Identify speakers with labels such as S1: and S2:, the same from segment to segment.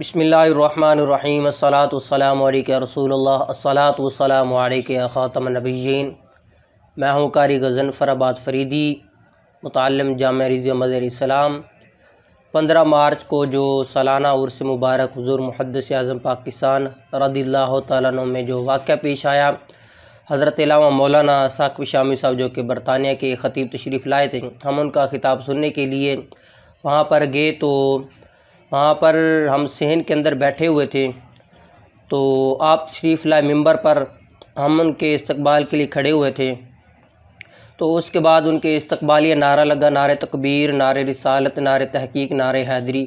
S1: बसमीम रसूल रसूलुल्लाह ख़ातम नबीन मैं हूँ कारी गज़न फ़राबाद फरीदी मुतम जाम मज़र पंद्रह मार्च को जो सालाना उर्स मुबारक हजूर मुहदस अज़म पाकिस्तान रदी तु में जो वाक़ पेश आया हज़रत इलामा मौलाना साकब शामी साहब जो कि बरतानिया के ख़तीब तशरीफ़ लाए थे हम उनका खिताब सुनने के लिए वहाँ पर गए तो वहाँ पर हम सहन के अंदर बैठे हुए थे तो आप शरीफ लाए मंबर पर हम उनके इस्तबाल के लिए खड़े हुए थे तो उसके बाद उनके या नारा लगा नारे तकबीर नारे रिसालत नारे तहकीक नारे हैदरी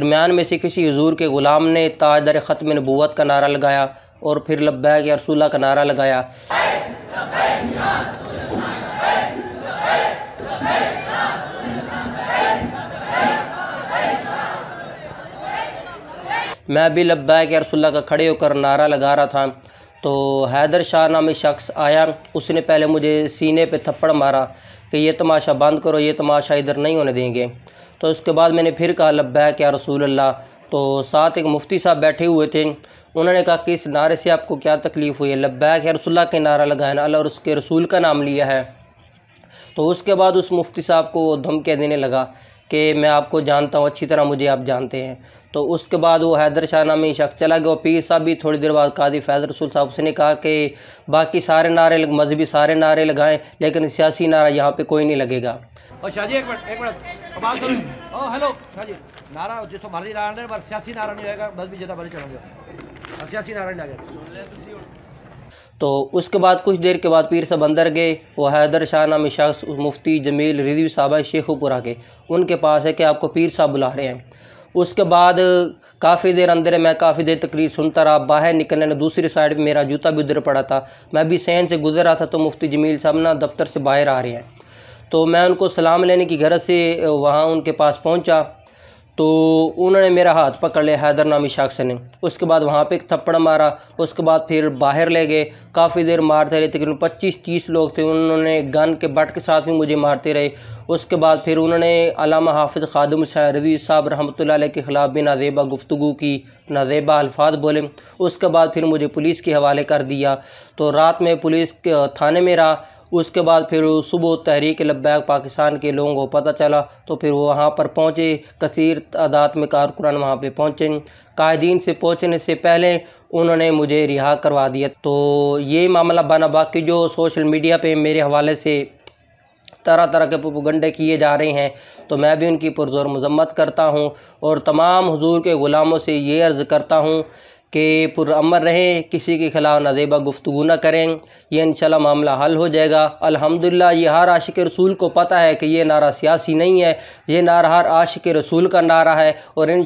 S1: दरमियान में से किसी हजूर के ग़ुलाम ने ताजदर ख़त्म नबूत का नारा लगाया और फिर लब्बा के रसूला का नारा लगाया मैं भी लब्बा के रसुल्ला का खड़े होकर नारा लगा रहा था तो हैदर शाह नामी शख्स आया उसने पहले मुझे सीने पे थप्पड़ मारा कि ये तमाशा बंद करो ये तमाशा इधर नहीं होने देंगे तो उसके बाद मैंने फिर कहा लब्बा क्या रसूल अल्लाह तो साथ एक मुफ्ती साहब बैठे हुए थे उन्होंने कहा कि इस नारे से आपको क्या तकलीफ़ हुई है लब्बैक या रसुल्ला के नारा लगाया अल्लाह और उसके रसूल का नाम लिया है तो उसके बाद उस मुफ्ती साहब को धमकियाँ देने लगा कि मैं आपको जानता हूँ अच्छी तरह मुझे आप जानते हैं तो उसके बाद वो हैदर शाह नामी शख्स चला गया और पीर साहब भी थोड़ी देर बाद कादी फैज़ रसूल साहब उसने कहा कि बाकी सारे नारे लग, मजहबी सारे नारे लगाएं लेकिन सियासी नारा यहाँ पे कोई नहीं लगेगा और शाहजी एक मिनट एक मिनट कमाल करो ओ हेलो शाहजी नारा जिसको मर्जी नारा पर सियासी नारा नहीं होगा मजहबी जगह मर्जी चलोगे और सियासी नारा नहीं लगेगा तो उसके बाद कुछ देर के बाद पीर साहब अंदर गए वो हैदर शाह नामी शख्स मुफ्ती जमील रिजवी साहबा शेखुपुरा के उनके पास है कि आपको पीर साहब बुला रहे हैं उसके बाद काफ़ी देर अंदर मैं काफ़ी देर तकरीर सुनता रहा बाहर निकलने ने दूसरी साइड में मेरा जूता भी उधर पड़ा था मैं भी सहन से गुजर रहा था तो मुफ्ती जमील साहब ना दफ्तर से बाहर आ रहे हैं तो मैं उनको सलाम लेने की गरज से वहाँ उनके पास पहुँचा तो उन्होंने मेरा हाथ पकड़ लिया हैदर नामी शख्स ने उसके बाद वहाँ पे एक थप्पड़ मारा उसके बाद फिर बाहर ले गए काफ़ी देर मारते रहे तकरीबन पच्चीस तीस लोग थे उन्होंने गन के बट के साथ भी मुझे मारते रहे उसके बाद फिर उन्होंने अलामा हाफिज़ खादम रवी साहब रहमत के ख़िलाफ़ भी नाजेबा गुफ्तु की नाजेबा अल्फाज बोले उसके बाद फिर मुझे पुलिस के हवाले कर दिया तो रात में पुलिस के थाने में रहा उसके बाद फिर सुबह तहरीक लब्बैक पाकिस्तान के लोगों को पता चला तो फिर वो वहाँ पर पहुँचे कसीर तादाद में कारकुनान वहाँ पर पहुँचे कायदीन से पहुँचने से पहले उन्होंने मुझे रिहा करवा दिया तो ये मामला बना बाकी जो सोशल मीडिया पर मेरे हवाले से तरह तरह के पुपगंडे किए जा रहे हैं तो मैं भी उनकी पुरजोर मजम्मत करता हूँ और तमाम हजूर के ग़ुलामों से ये अर्ज़ करता हूँ कि पुरमर रहें किसी के खिलाफ नजेबा गुफ्तु ना करें यह इन मामला हल हो जाएगा अलहमदिल्ला ये हर आशिक रसूल को पता है कि ये नारा सियासी नहीं है ये नारा हर आशिक रसूल का नारा है और इन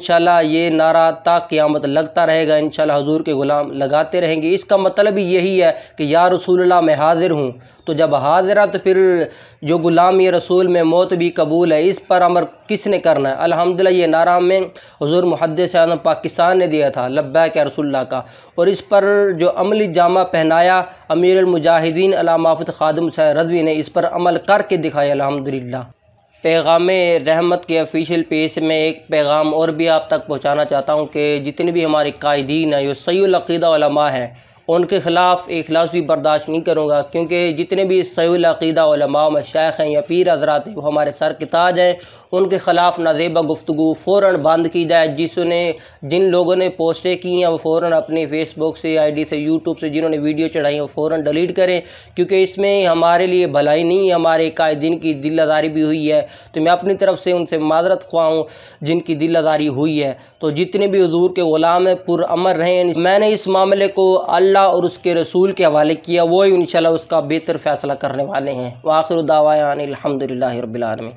S1: ये नारा ता क़्यामत लगता रहेगा इन हजूर के ग़ुलाम लगाते रहेंगे इसका मतलब ही यही है कि या रसूल्ला मैं हाजिर हूँ तो जब हाजरा तो फिर जो ग़ुलामी रसूल में मौत भी कबूल है इस पर अमर किसने करना है अलहमदिल्ला ये नारा हमें हजूर मुहदस आजम पाकिस्तान ने दिया था लब्बा के रसुल्ला का और इस पर जो अमली जामा पहनाया अमीर मुजाहिदीन अलामाफत खादम शाह रजवी ने इस पर अमल करके दिखाया अलहमदिल्ला पैगाम रहमत के ऑफिशियल पेज में एक पैगाम और भी आप तक पहुँचाना चाहता हूँ कि जितने भी हमारे कायदीन हैं जो सैलक़ीदा हैं उनके ख़िलाफ़ अखलास भी बर्दाश्त नहीं करूँगा क्योंकि जितने भी में शेख हैं या पीर हजरात हैं वो हमारे सर के ताज हैं उनके ख़िलाफ़ नज़ेबा गुफ्तु फ़ौर बंद की जाए जिसने जिन लोगों ने पोस्टें की हैं वो फ़ौर अपने फेसबुक से आई डी से यूट्यूब से जिन्होंने वीडियो चढ़ाई हैं वो फ़ौर डिलीट करें क्योंकि इसमें हमारे लिए भलाई नहीं है हमारे कायदीन की दिल आज़ारी भी हुई है तो मैं अपनी तरफ से उनसे माजरत खुआ हूँ जिनकी दिल आज़ारी हुई है तो जितने भी हजूर के ग़ुलाम हैं पुरमर रहें मैंने इस मामले को अल्लाह अल्लाह और उसके रसूल के हवाले किया वो ही उसका बेहतर फ़ैसला करने वाले हैं वाखिर दावायान अलहमदिल्ला